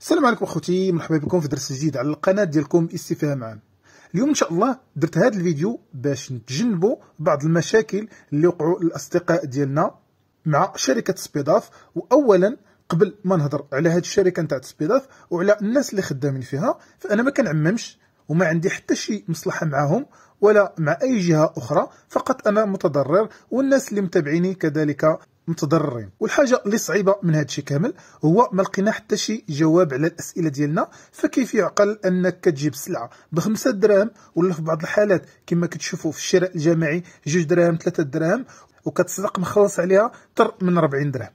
السلام عليكم اخوتي مرحبا بكم في درس جديد على القناه ديالكم استفهام عام اليوم ان شاء الله درت هذا الفيديو باش نتجنبوا بعض المشاكل اللي وقعوا الاصدقاء ديالنا مع شركه سبيداف واولا قبل ما نهضر على هذه الشركه نتاع سبيداف وعلى الناس اللي خدامين فيها فانا ما كنعممش وما عندي حتى شي مصلحه معاهم ولا مع اي جهه اخرى فقط انا متضرر والناس اللي متابعيني كذلك متضررين والحاجه اللي صعيبه من هذا الشيء كامل هو ما لقينا حتى شي جواب على الاسئله ديالنا فكيف يعقل انك كتجيب سلعه بخمسة دراهم ولا في بعض الحالات كما كتشوفوا في الشراء الجماعي جوج دراهم ثلاثة دراهم وكتصدق مخلص عليها اكثر من 40 درهم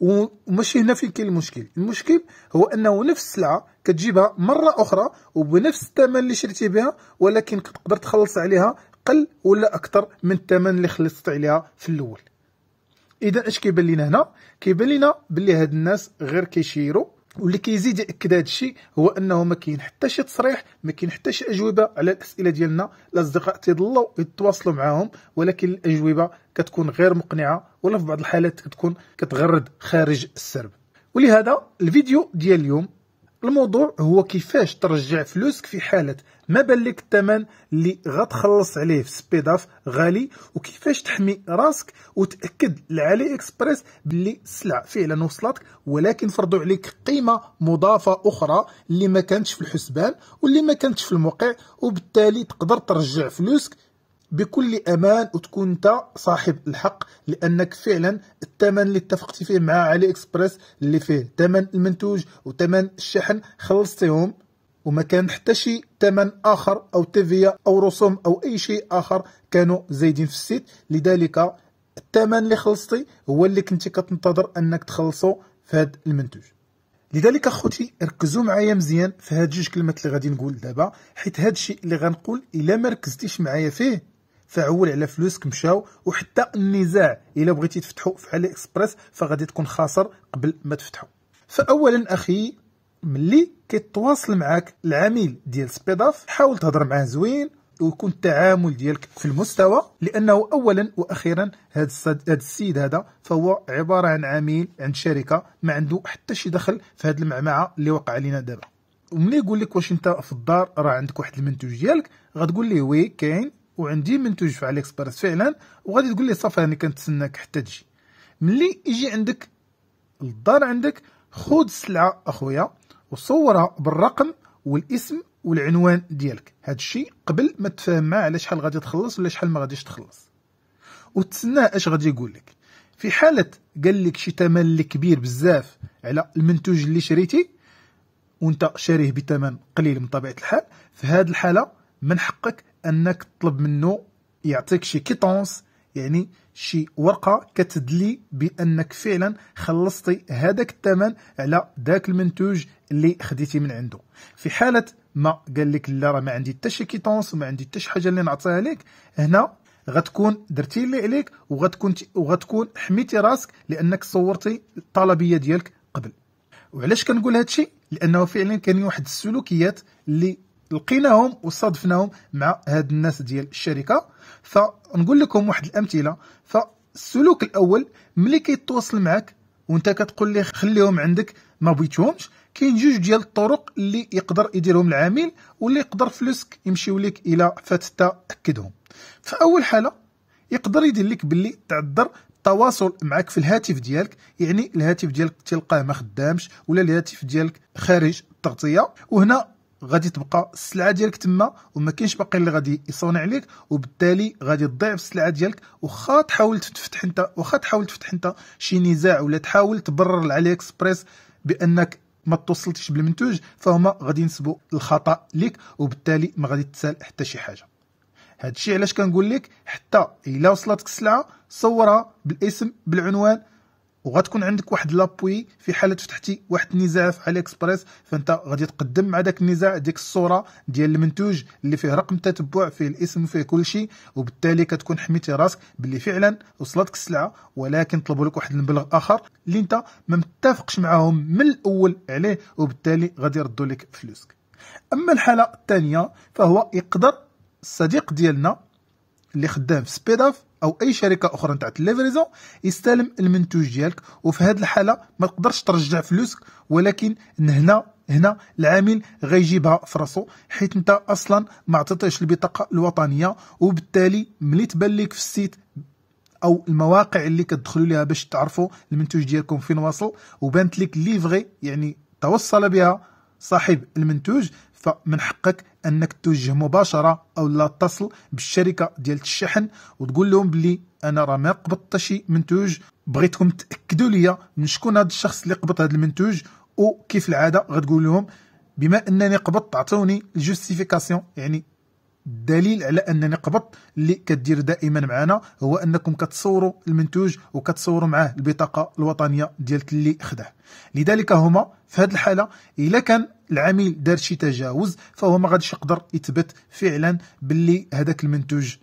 وماشي هنا فين كاين المشكل المشكل هو انه نفس السلعه كتجيبها مره اخرى وبنفس الثمن اللي شريتي بها ولكن كتقدر تخلص عليها قل ولا اكثر من الثمن اللي خلصت عليها في الاول اذا اش كيبان لينا هنا كيبان لينا بلي هاد الناس غير كيشيروا واللي كيزيد ياكد هذا الشيء هو انه ما كاين حتى شي تصريح ما كاين حتى شي اجوبه على الاسئله ديالنا الاصدقاء تيضلوا يتواصلوا معاهم ولكن الاجوبه كتكون غير مقنعه ولا في بعض الحالات كتكون كتغرد خارج السرب ولهذا الفيديو ديال اليوم الموضوع هو كيفاش ترجع فلوسك في حالة ما بالك الثمن اللي غتخلص عليه في سبيداف غالي وكيفاش تحمي راسك وتأكد لعلي اكسبريس بلي السلعة فعلا وصلتك ولكن فرضوا عليك قيمة مضافة أخرى اللي ما كانتش في الحسبان واللي ما كانتش في الموقع وبالتالي تقدر ترجع فلوسك بكل امان وتكون انت صاحب الحق لانك فعلا الثمن اللي اتفقتي فيه مع علي اكسبريس اللي فيه ثمن المنتوج وثمن الشحن خلصتيهم وما كان حتى شي ثمن اخر او تيفيا او رسوم او اي شيء اخر كانوا زايدين في السيت لذلك الثمن اللي خلصتي هو اللي كنتي كتنتظر انك تخلصو في هذا المنتوج لذلك اخوتي ركزوا معايا مزيان في هاد جوج كلمات اللي غادي نقول دابا حيت هاد الشيء اللي غنقول الا ما ركزتيش معايا فيه فعول على فلوسك مشاو وحتى النزاع الا بغيتي تفتحو في علي اكسبريس فغادي تكون خاسر قبل ما تفتحو فاولا اخي ملي كيتواصل معاك العميل ديال سبيداف حاول تهضر معاه زوين ويكون التعامل ديالك في المستوى لانه اولا واخيرا هذا السيد هذا فهو عباره عن عميل عند شركه ما عنده حتى شي دخل في هذه المعمعه اللي وقع علينا دابا وملي يقول لك واش انت في الدار راه عندك واحد المنتوج ديالك غتقول ليه وي كاين وعندي منتوج في علي اكسبرس فعلا وغادي تقول لي صافي راني كنتسناك حتى تجي ملي يجي عندك للدار عندك خذ السلعه اخويا وصورها بالرقم والاسم والعنوان ديالك هذا الشيء قبل ما تفهم معاه على شحال غادي تخلص ولا شحال ما غاديش تخلص وتسناه اش غادي يقول لك في حاله قال لك شي ثمن كبير بزاف على المنتوج اللي شريتي وانت شاريه بثمن قليل من طبيعه الحال في هذه الحاله من حقك انك تطلب منه يعطيك شي كيتونس يعني شي ورقه كتدلي بانك فعلا خلصتي هذاك الثمن على ذاك المنتوج اللي خديتي من عنده في حاله ما قال لك لا راه ما عندي حتى شي كيتونس وما عندي حتى شي حاجه اللي نعطيها لك هنا غتكون درتي اللي عليك وغتكون وغتكون حميتي راسك لانك صورتي الطلبيه ديالك قبل وعلاش كنقول هادشي لانه فعلا كاين واحد السلوكيات اللي لقيناهم وصادفناهم مع هاد الناس ديال الشركه فنقول لكم واحد الامثله فالسلوك الاول ملي كيتواصل معك وانت كتقول لي خليهم عندك ما بغيتهمش كاين جوج ديال الطرق اللي يقدر يديرهم العميل واللي يقدر فلوسك يمشيو لك الى فاتت اكدهم فاول حاله يقدر يدير لك باللي تعذر التواصل معك في الهاتف ديالك يعني الهاتف ديالك تلقاه ما خدامش ولا الهاتف ديالك خارج التغطيه وهنا غادي تبقى السلعه ديالك تما وما كاينش باقي اللي غادي يصون عليك وبالتالي غادي تضيع في السلعه ديالك واخا تحاول تفتح انت واخا تحاول تفتح انت شي نزاع ولا تحاول تبرر لعلي اكسبريس بانك ما توصلتش بالمنتوج فهما غادي ينسبوا الخطا ليك وبالتالي ما غادي تسال حتى شي حاجه هادشي علاش كنقول لك حتى الا وصلتك السلعه صورها بالاسم بالعنوان وغتكون عندك واحد لابوي في حاله فتحتي واحد النزاع في علي اكسبريس فانت غادي تقدم مع داك النزاع ديك الصوره ديال المنتوج اللي فيه رقم تتبع فيه الاسم فيه كل شيء وبالتالي كتكون حميتي راسك باللي فعلا وصلتك السلعه ولكن طلبوا لك واحد المبلغ اخر اللي انت ما متفقش معاهم من الاول عليه وبالتالي غادي يردوا لك فلوسك اما الحاله الثانيه فهو يقدر الصديق ديالنا اللي خدام في سبيداف او اي شركه اخرى نتاع الليفريزون يستلم المنتوج ديالك وفي هذه الحاله ما تقدرش ترجع فلوسك ولكن هنا هنا العامل غيجيبها في راسو حيت انت اصلا ما عطيتهش البطاقه الوطنيه وبالتالي ملي تبان لك في السيت او المواقع اللي كتدخلوا ليها باش تعرفوا المنتوج ديالكم فين واصل وبانت لك ليفغي يعني توصل بها صاحب المنتوج فمن حقك انك توجه مباشره او لا تصل بالشركه ديال الشحن وتقول لهم بلي انا راه ما قبضت شي منتوج بغيتكم تاكدوا ليا من شكون هذا الشخص اللي قبض هذا المنتوج وكيف العاده غتقول لهم بما انني قبضت عطوني الجوستيفيكاسيون يعني الدليل على انني قبضت اللي كدير دائما معنا هو انكم كتصوروا المنتوج وكتصوروا معاه البطاقه الوطنيه ديال اللي خداه لذلك هما في هذه الحاله الا كان العميل دار شي تجاوز فهو ما غاديش يقدر يثبت فعلا باللي هذاك المنتوج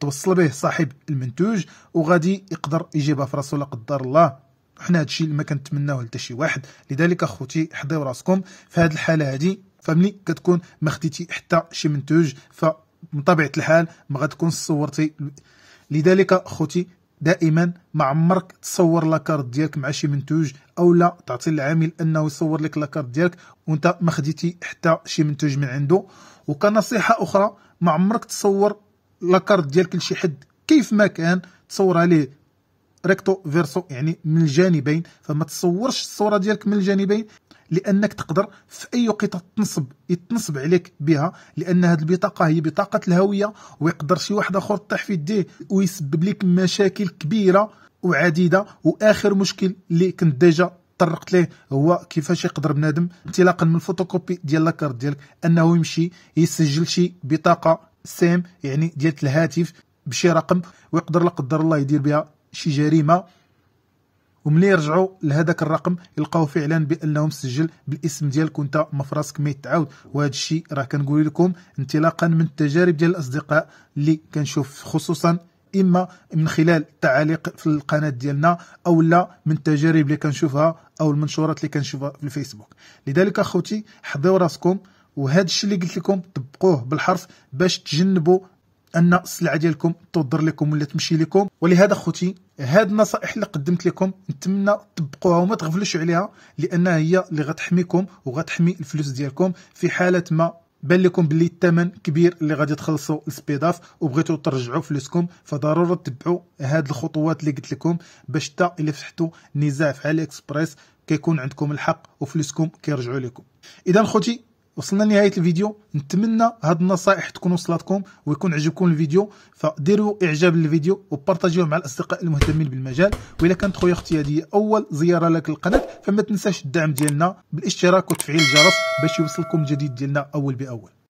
توصل به صاحب المنتوج وغادي يقدر يجيبها في راسه لا قدر الله حنا هادشي اللي ما كنتمناوه لتا شي واحد لذلك اخوتي حضيو راسكم في هذه الحاله هذه فملي كتكون ما خديتي حتى شي منتوج فمن طبيعه الحال ما غتكون صورتي لذلك خوتي دائما ما عمرك تصور لاكارت ديالك مع شي منتوج او لا تعطي العامل انه يصور لك لاكارت ديالك وانت ما خديتي حتى شي منتوج من عنده وكنصيحه اخرى ما عمرك تصور لاكارت ديالك لشي حد كيف ما كان تصورها ليه ريكتو فيرسو يعني من الجانبين فما تصورش الصوره ديالك من الجانبين لانك تقدر في اي وقت تنصب يتنصب عليك بها لان هذه البطاقه هي بطاقه الهويه ويقدر شي واحد اخر تطيح في يديه ويسبب لك مشاكل كبيره وعديده واخر مشكل اللي كنت ديجا طرقت ليه هو كيفاش يقدر بنادم انطلاقا من الفوتوكوبي ديال لاكارت ديالك انه يمشي يسجل شي بطاقه سيم يعني ديال الهاتف بشي رقم ويقدر لا قدر الله يدير بها شي جريمه وملي يرجعوا لهذاك الرقم يلقاو فعلا بانه مسجل بالاسم ديالك وانت ما فراسك ما يتعاود وهذا الشيء راه كنقول لكم انطلاقا من التجارب ديال الاصدقاء اللي كنشوف خصوصا اما من خلال تعاليق في القناه ديالنا او لا من التجارب اللي كنشوفها او المنشورات اللي كنشوفها في الفيسبوك لذلك اخوتي حضروا راسكم وهذا الشيء اللي قلت لكم طبقوه بالحرف باش تجنبوا ان السلعه ديالكم تودر لكم ولا تمشي لكم ولهذا خوتي هاد النصائح اللي قدمت لكم نتمنى تطبقوها وما تغفلوش عليها لانها هي اللي غتحميكم وغتحمي الفلوس ديالكم في حاله ما بان لكم بلي الثمن كبير اللي غادي تخلصوا السبيداف وبغيتوا ترجعوا فلوسكم فضروري تتبعوا هاد الخطوات اللي قلت لكم باش حتى الا فتحتوا نزاع في علي اكسبريس كيكون عندكم الحق وفلوسكم كيرجعوا لكم اذا خوتي وصلنا لنهايه الفيديو نتمنى هاد النصائح تكون وصلتكم ويكون عجبكم الفيديو فديروا اعجاب للفيديو وبارطاجيوه مع الاصدقاء المهتمين بالمجال والا كانت خويا اختي هذه اول زياره لك القناه فما تنساش الدعم ديالنا بالاشتراك وتفعيل الجرس باش يوصلكم الجديد ديالنا اول باول